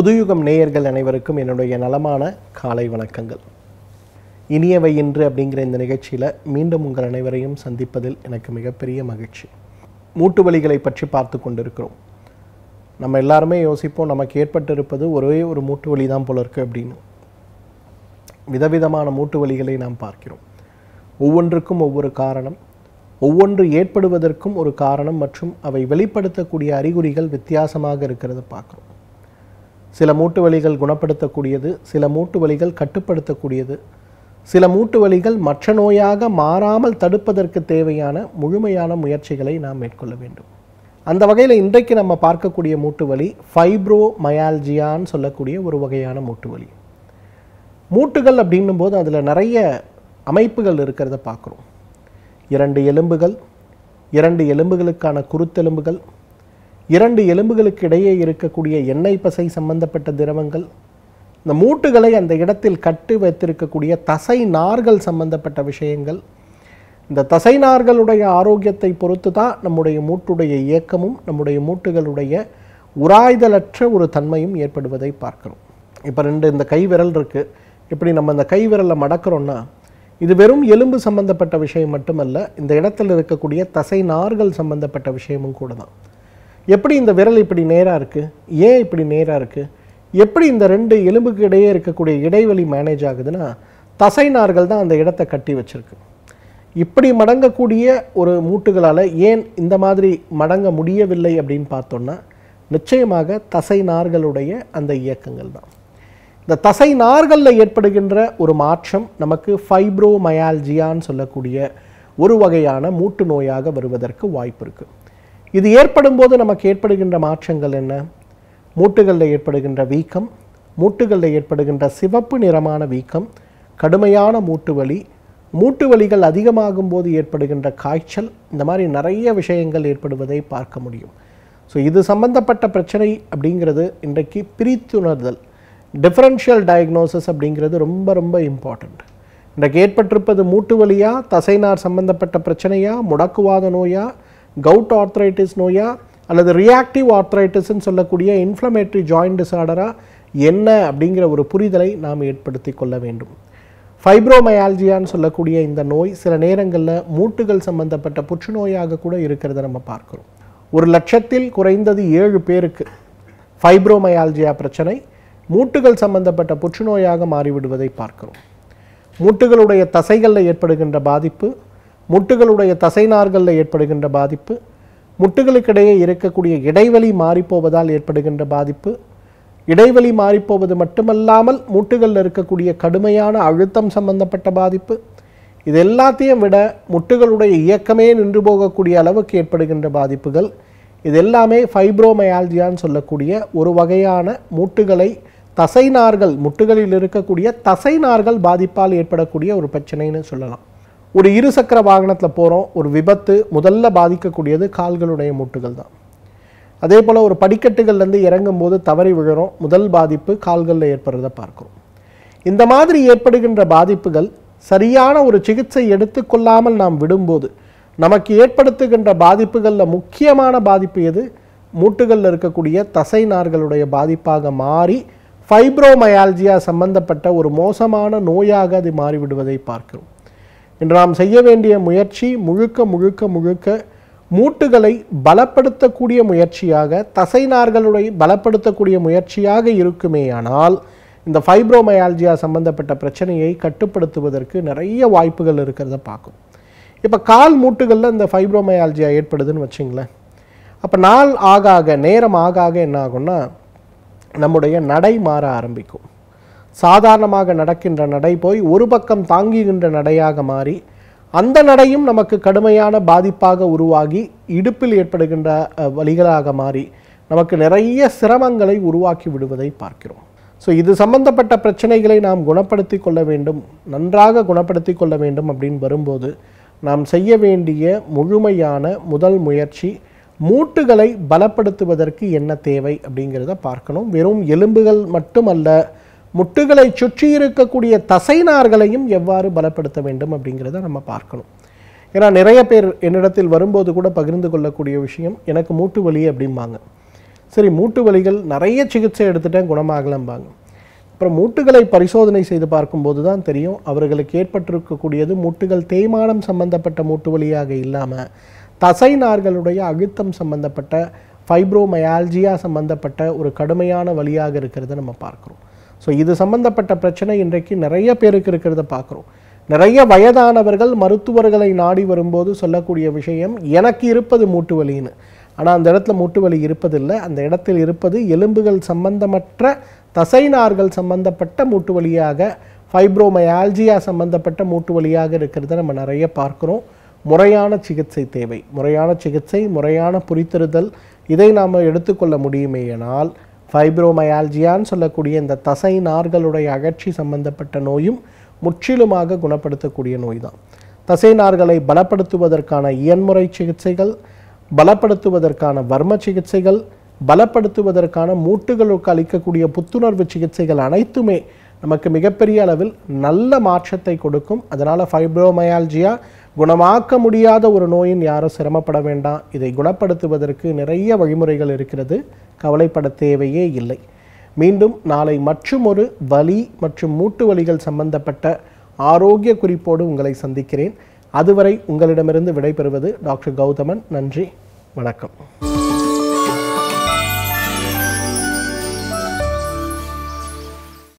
புதுயுகம் நேயர்கள் அனைவருக்கும் என்னுடைய நலமான காலை வணக்கங்கள் இனியவை இன்று அப்படிங்கிற இந்த நிகழ்ச்சியில் மீண்டும் உங்கள் அனைவரையும் சந்திப்பதில் எனக்கு மிகப்பெரிய மகிழ்ச்சி மூட்டு வழிகளை பற்றி பார்த்து கொண்டிருக்கிறோம் நம்ம எல்லாருமே யோசிப்போம் நமக்கு ஏற்பட்டிருப்பது ஒரே ஒரு மூட்டு வலி தான் போல இருக்குது அப்படின்னு விதவிதமான மூட்டு வலிகளை நாம் பார்க்கிறோம் ஒவ்வொன்றுக்கும் ஒவ்வொரு காரணம் ஒவ்வொன்று ஏற்படுவதற்கும் ஒரு காரணம் மற்றும் அவை வெளிப்படுத்தக்கூடிய அறிகுறிகள் வித்தியாசமாக இருக்கிறத பார்க்குறோம் சில மூட்டு வலிகள் குணப்படுத்தக்கூடியது சில மூட்டு வலிகள் கட்டுப்படுத்தக்கூடியது சில மூட்டு வலிகள் மற்ற நோயாக மாறாமல் தடுப்பதற்கு தேவையான முழுமையான முயற்சிகளை நாம் மேற்கொள்ள வேண்டும் அந்த வகையில் இன்றைக்கு நம்ம பார்க்கக்கூடிய மூட்டு வலி ஃபைப்ரோ மயால்ஜியான்னு சொல்லக்கூடிய ஒரு வகையான மூட்டு வலி மூட்டுகள் அப்படின்னும் போது அதில் நிறைய அமைப்புகள் இருக்கிறத பார்க்குறோம் இரண்டு எலும்புகள் இரண்டு எலும்புகளுக்கான குருத்தெலும்புகள் இரண்டு எலும்புகளுக்கு இடையே இருக்கக்கூடிய எண்ணெய் பசை சம்பந்தப்பட்ட திரவங்கள் இந்த மூட்டுகளை அந்த இடத்தில் கட்டு வைத்திருக்கக்கூடிய தசை நார்கள் சம்பந்தப்பட்ட விஷயங்கள் இந்த தசை நார்களுடைய ஆரோக்கியத்தை பொறுத்து தான் நம்முடைய மூட்டுடைய இயக்கமும் நம்முடைய மூட்டுகளுடைய உராய்தலற்ற ஒரு தன்மையும் ஏற்படுவதை பார்க்கிறோம் இப்போ ரெண்டு இந்த கை விரல் இருக்குது இப்படி நம்ம இந்த கை விரலை மடக்கிறோன்னா இது வெறும் எலும்பு சம்பந்தப்பட்ட விஷயம் மட்டுமல்ல இந்த இடத்தில் இருக்கக்கூடிய தசை நார்கள் சம்பந்தப்பட்ட விஷயமும் கூட தான் எப்படி இந்த விரல் இப்படி நேராக இருக்குது ஏன் இப்படி நேராக இருக்குது எப்படி இந்த ரெண்டு எலும்புக்கு இடையே இருக்கக்கூடிய இடைவெளி மேனேஜ் ஆகுதுன்னா தசைநார்கள் தான் அந்த இடத்த கட்டி வச்சுருக்கு இப்படி மடங்கக்கூடிய ஒரு மூட்டுகளால் ஏன் இந்த மாதிரி மடங்க முடியவில்லை அப்படின்னு பார்த்தோன்னா நிச்சயமாக தசை நார்களுடைய அந்த இயக்கங்கள் தான் இந்த தசை நார்களில் ஏற்படுகின்ற ஒரு மாற்றம் நமக்கு ஃபைப்ரோமயால்ஜியான்னு சொல்லக்கூடிய ஒரு வகையான மூட்டு நோயாக வருவதற்கு வாய்ப்பு இருக்குது இது ஏற்படும் போது நமக்கு ஏற்படுகின்ற மாற்றங்கள் என்ன மூட்டுகளில் ஏற்படுகின்ற வீக்கம் மூட்டுகளில் ஏற்படுகின்ற சிவப்பு நிறமான வீக்கம் கடுமையான மூட்டு வலி மூட்டு வலிகள் அதிகமாகும் போது ஏற்படுகின்ற காய்ச்சல் இந்த மாதிரி நிறைய விஷயங்கள் ஏற்படுவதை பார்க்க முடியும் ஸோ இது சம்பந்தப்பட்ட பிரச்சனை அப்படிங்கிறது இன்றைக்கு பிரித்துணர்தல் டிஃப்ரென்ஷியல் டயக்னோசிஸ் அப்படிங்கிறது ரொம்ப ரொம்ப இம்பார்ட்டண்ட் இன்றைக்கு ஏற்பட்டிருப்பது மூட்டு வலியா தசைநார் சம்பந்தப்பட்ட பிரச்சனையா முடக்குவாத நோயாக கவுட் ஆர்த்ரைட்டிஸ் நோயா அல்லது ரியாக்டிவ் ஆர்த்ரைட்டிஸ்ன்னு சொல்லக்கூடிய இன்ஃப்ளமேட்ரி ஜாயின்ட் டிசார்டராக என்ன அப்படிங்கிற ஒரு புரிதலை நாம் ஏற்படுத்தி கொள்ள வேண்டும் ஃபைப்ரோமயால்ஜியான்னு சொல்லக்கூடிய இந்த நோய் சில நேரங்களில் மூட்டுகள் சம்பந்தப்பட்ட புற்றுநோயாக கூட இருக்கிறத நம்ம பார்க்குறோம் ஒரு லட்சத்தில் குறைந்தது ஏழு பேருக்கு ஃபைப்ரோமயால்ஜியா பிரச்சனை மூட்டுகள் சம்பந்தப்பட்ட புற்றுநோயாக மாறிவிடுவதை பார்க்கிறோம் மூட்டுகளுடைய தசைகளில் ஏற்படுகின்ற பாதிப்பு முட்டுகளுடைய தசைநார்களில் ஏற்படுகின்ற பாதிப்பு முட்டுகளுக்கிடையே இருக்கக்கூடிய இடைவெளி மாறிப்போவதால் ஏற்படுகின்ற பாதிப்பு இடைவெளி மாறிப்போவது மட்டுமல்லாமல் முட்டுகளில் இருக்கக்கூடிய கடுமையான அழுத்தம் சம்பந்தப்பட்ட பாதிப்பு இது எல்லாத்தையும் விட முட்டுகளுடைய இயக்கமே நின்று போகக்கூடிய அளவுக்கு ஏற்படுகின்ற பாதிப்புகள் இது எல்லாமே ஃபைப்ரோமயால்ஜியான்னு சொல்லக்கூடிய ஒரு வகையான மூட்டுகளை தசைநார்கள் முட்டுகளில் இருக்கக்கூடிய தசைநார்கள் பாதிப்பால் ஏற்படக்கூடிய ஒரு பிரச்சனைன்னு சொல்லலாம் ஒரு இருசக்கர வாகனத்தில் போகிறோம் ஒரு விபத்து முதல்ல பாதிக்கக்கூடியது கால்களுடைய மூட்டுகள் தான் அதே போல் ஒரு படிக்கட்டுகள்லேருந்து இறங்கும் போது தவறி விழுறோம் முதல் பாதிப்பு கால்களில் ஏற்படுறத பார்க்குறோம் இந்த மாதிரி ஏற்படுகின்ற பாதிப்புகள் சரியான ஒரு சிகிச்சை எடுத்துக்கொள்ளாமல் நாம் விடும்போது நமக்கு ஏற்படுத்துகின்ற பாதிப்புகளில் முக்கியமான பாதிப்பு எது மூட்டுகளில் இருக்கக்கூடிய தசை நார்களுடைய பாதிப்பாக மாறி ஃபைப்ரோமயால்ஜியா சம்பந்தப்பட்ட ஒரு மோசமான நோயாக அது மாறிவிடுவதை பார்க்கிறோம் இன்று நாம் செய்ய வேண்டிய முயற்சி முழுக்க முழுக்க முழுக்க மூட்டுகளை பலப்படுத்தக்கூடிய முயற்சியாக தசைநார்களுடைய பலப்படுத்தக்கூடிய முயற்சியாக இருக்குமேயானால் இந்த ஃபைப்ரோமயால்ஜியா சம்பந்தப்பட்ட பிரச்சனையை கட்டுப்படுத்துவதற்கு நிறைய வாய்ப்புகள் இருக்கிறத பார்க்கும் இப்போ கால் மூட்டுகளில் இந்த ஃபைப்ரோமயால்ஜியா ஏற்படுதுன்னு வச்சிங்களேன் அப்போ நாள் ஆக ஆக நேரம் ஆக ஆக என்ன ஆகும்னா நம்முடைய நடை மாற ஆரம்பிக்கும் சாதாரணமாக நடக்கின்ற நடை போய் ஒரு பக்கம் தாங்குகின்ற நடையாக மாறி அந்த நடையும் நமக்கு கடுமையான பாதிப்பாக உருவாகி இடுப்பில் ஏற்படுகின்ற வழிகளாக மாறி நமக்கு நிறைய சிரமங்களை உருவாக்கி விடுவதை பார்க்கிறோம் ஸோ இது சம்பந்தப்பட்ட பிரச்சனைகளை நாம் குணப்படுத்தி கொள்ள வேண்டும் நன்றாக குணப்படுத்தி கொள்ள வேண்டும் அப்படின்னு வரும்போது நாம் செய்ய வேண்டிய முழுமையான முதல் முயற்சி மூட்டுகளை பலப்படுத்துவதற்கு என்ன தேவை அப்படிங்கிறத பார்க்கணும் வெறும் எலும்புகள் மட்டுமல்ல முட்டுகளை சுற்றி இருக்கக்கூடிய தசைனார்களையும் எவ்வாறு பலப்படுத்த வேண்டும் அப்படிங்கிறத நம்ம பார்க்கணும் ஏன்னா நிறைய பேர் என்னிடத்தில் வரும்போது கூட பகிர்ந்து கொள்ளக்கூடிய விஷயம் எனக்கு மூட்டு வலி அப்படிம்பாங்க சரி மூட்டு வலிகள் நிறைய சிகிச்சை எடுத்துட்டேன் குணமாகலம்பாங்க அப்புறம் மூட்டுகளை பரிசோதனை செய்து பார்க்கும்போது தான் தெரியும் அவர்களுக்கு ஏற்பட்டிருக்கக்கூடியது மூட்டுகள் தேய்மானம் சம்பந்தப்பட்ட மூட்டு வலியாக இல்லாமல் தசை நார்களுடைய அழுத்தம் சம்பந்தப்பட்ட ஃபைப்ரோமயால்ஜியா சம்பந்தப்பட்ட ஒரு கடுமையான வழியாக இருக்கிறத நம்ம பார்க்குறோம் ஸோ இது சம்பந்தப்பட்ட பிரச்சனை இன்றைக்கு நிறைய பேருக்கு இருக்கிறத பார்க்குறோம் நிறைய வயதானவர்கள் மருத்துவர்களை நாடி வரும்போது சொல்லக்கூடிய விஷயம் எனக்கு இருப்பது மூட்டு வலின்னு ஆனால் அந்த இடத்துல மூட்டு வலி இருப்பதில்லை அந்த இடத்தில் இருப்பது எலும்புகள் சம்பந்தமற்ற தசைநார்கள் சம்பந்தப்பட்ட மூட்டு வலியாக ஃபைப்ரோமயால்ஜியா சம்பந்தப்பட்ட மூட்டு வலியாக இருக்கிறத நம்ம நிறைய பார்க்குறோம் முறையான சிகிச்சை தேவை முறையான சிகிச்சை முறையான புரித்திருதல் இதை நாம் எடுத்துக்கொள்ள முடியுமேயானால் ஃபைப்ரோமயால்ஜியான்னு சொல்லக்கூடிய இந்த தசை நார்களுடைய அகற்றி சம்பந்தப்பட்ட நோயும் முற்றிலுமாக குணப்படுத்தக்கூடிய நோய் தான் தசை நார்களை பலப்படுத்துவதற்கான இயன்முறை சிகிச்சைகள் பலப்படுத்துவதற்கான வர்ம சிகிச்சைகள் பலப்படுத்துவதற்கான மூட்டுகளுக்கு அளிக்கக்கூடிய புத்துணர்வு சிகிச்சைகள் அனைத்துமே நமக்கு மிகப்பெரிய அளவில் நல்ல மாற்றத்தை கொடுக்கும் அதனால் ஃபைப்ரோமயால்ஜியா குணமாக்க முடியாத ஒரு நோயின் யாரும் சிரமப்பட வேண்டாம் இதை குணப்படுத்துவதற்கு நிறைய வழிமுறைகள் இருக்கிறது கவலைப்பட தேவையே இல்லை மீண்டும் நாளை மற்றும் ஒரு வலி மற்றும் மூட்டு வலிகள் சம்பந்தப்பட்ட ஆரோக்கிய குறிப்போடு உங்களை சந்திக்கிறேன் அதுவரை உங்களிடமிருந்து விடைபெறுவது டாக்டர் கௌதமன் நன்றி வணக்கம்